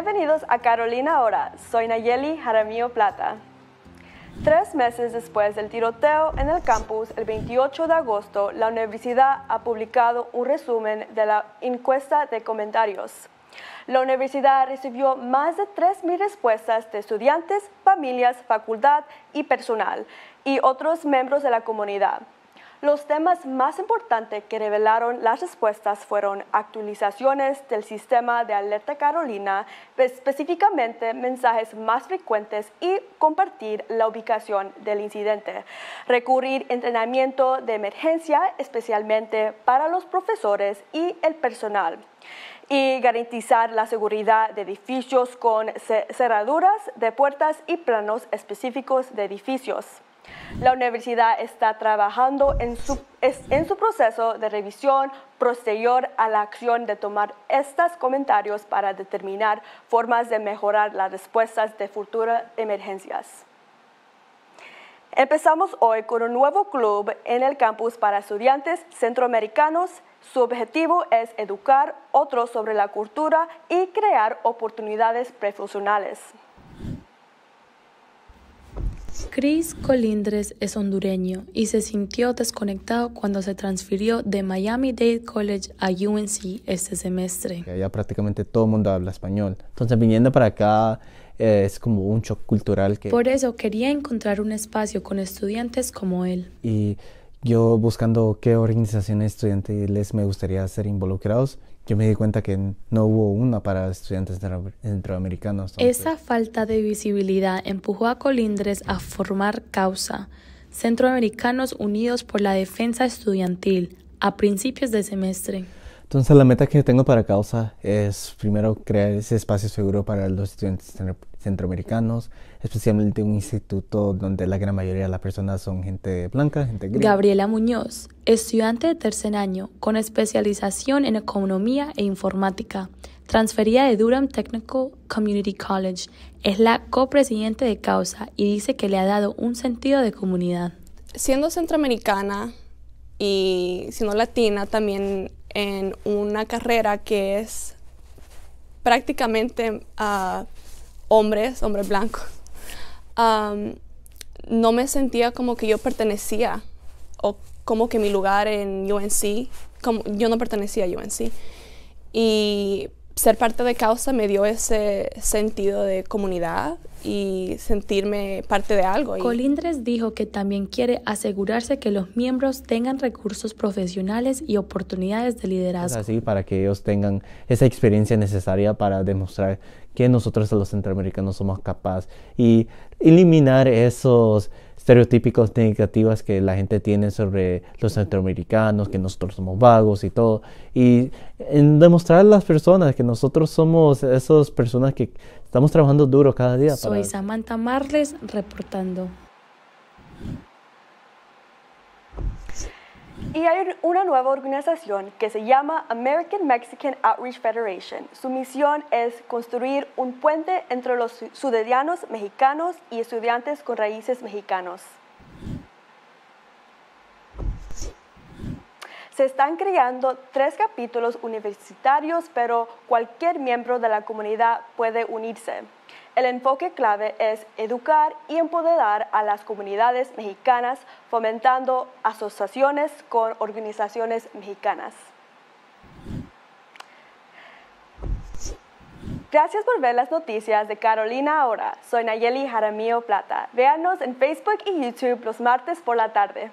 Bienvenidos a Carolina ahora. Soy Nayeli Jaramillo Plata. Tres meses después del tiroteo en el campus, el 28 de agosto, la universidad ha publicado un resumen de la encuesta de comentarios. La universidad recibió más de 3.000 respuestas de estudiantes, familias, facultad y personal y otros miembros de la comunidad. Los temas más importantes que revelaron las respuestas fueron actualizaciones del sistema de alerta Carolina, específicamente mensajes más frecuentes y compartir la ubicación del incidente, recurrir entrenamiento de emergencia, especialmente para los profesores y el personal y garantizar la seguridad de edificios con cerraduras de puertas y planos específicos de edificios. La universidad está trabajando en su, proceso de revisión posterior a la acción de tomar estos comentarios para determinar formas de mejorar las respuestas de futuras emergencias. Empezamos hoy con un nuevo club en el campus para estudiantes centroamericanos. Su objetivo es educar otros sobre la cultura y crear oportunidades profesionales. Chris Colindres es hondureño y se sintió desconectado cuando se transfirió de Miami Dade College a UNC este semestre. Allá prácticamente todo el mundo habla español. Entonces viniendo para acá eh, es como un shock cultural. Que... Por eso quería encontrar un espacio con estudiantes como él. Y yo buscando qué organizaciones estudiantiles me gustaría ser involucrados yo me di cuenta que no hubo una para estudiantes centroamericanos. Esa falta de visibilidad empujó a Colindres a formar Causa, Centroamericanos Unidos por la Defensa Estudiantil, a principios de semestre. Entonces la meta que tengo para Causa es primero crear ese espacio seguro para los estudiantes centroamericanos, especialmente un instituto donde la gran mayoría de las personas son gente blanca, gente gris. Gabriela Muñoz, estudiante de tercer año con especialización en economía e informática, transferida de Durham Technical Community College. Es la copresidente de Causa y dice que le ha dado un sentido de comunidad. Siendo centroamericana y siendo latina también en una carrera que es prácticamente a ah, hombres, hombres blancos, no me sentía como que yo pertenecía o como que mi lugar en UNC, como, yo no pertenecía a UNC. Y ser parte de Causa me dio ese sentido de comunidad y sentirme parte de algo. Colindres dijo que también quiere asegurarse que los miembros tengan recursos profesionales y oportunidades de liderazgo. Así para que ellos tengan esa experiencia necesaria para demostrar que nosotros los centroamericanos somos capaces y eliminar esos estereotípicos negativos que la gente tiene sobre los centroamericanos, que nosotros somos vagos y todo, y en demostrar a las personas que nosotros somos esas personas que estamos trabajando duro cada día. Soy Samantha Marles reportando. Y hay una nueva organización que se llama American Mexican Outreach Federation. Su misión es construir un puente entre los ciudadanos mexicanos y estudiantes con raíces mexicanos. Se están creando tres capítulos universitarios, pero cualquier miembro de la comunidad puede unirse. El enfoque clave es educar y empoderar a las comunidades mexicanas fomentando asociaciones con organizaciones mexicanas. Gracias por ver las noticias de Carolina Ahora. Soy Nayeli Jaramillo Plata. Véanos en Facebook y YouTube los martes por la tarde.